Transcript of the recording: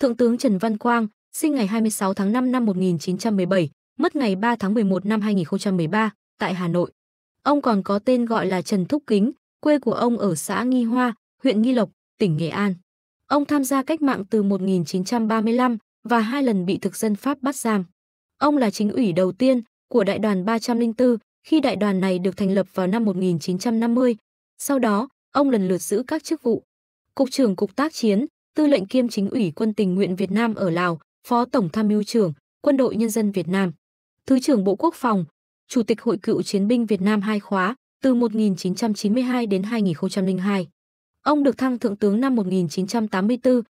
Thượng tướng Trần Văn Quang, sinh ngày 26 tháng 5 năm 1917, mất ngày 3 tháng 11 năm 2013 tại Hà Nội. Ông còn có tên gọi là Trần Thúc Kính, quê của ông ở xã Nghi Hoa, huyện Nghi Lộc, tỉnh Nghệ An. Ông tham gia cách mạng từ 1935 và hai lần bị thực dân Pháp bắt giam. Ông là chính ủy đầu tiên của đại đoàn 304 khi đại đoàn này được thành lập vào năm 1950. Sau đó, ông lần lượt giữ các chức vụ Cục trưởng Cục tác chiến, tư lệnh kiêm chính ủy quân tình nguyện Việt Nam ở Lào, Phó Tổng Tham mưu trưởng, Quân đội Nhân dân Việt Nam, Thứ trưởng Bộ Quốc phòng, Chủ tịch Hội cựu chiến binh Việt Nam hai khóa từ 1992 đến 2002. Ông được thăng Thượng tướng năm 1984,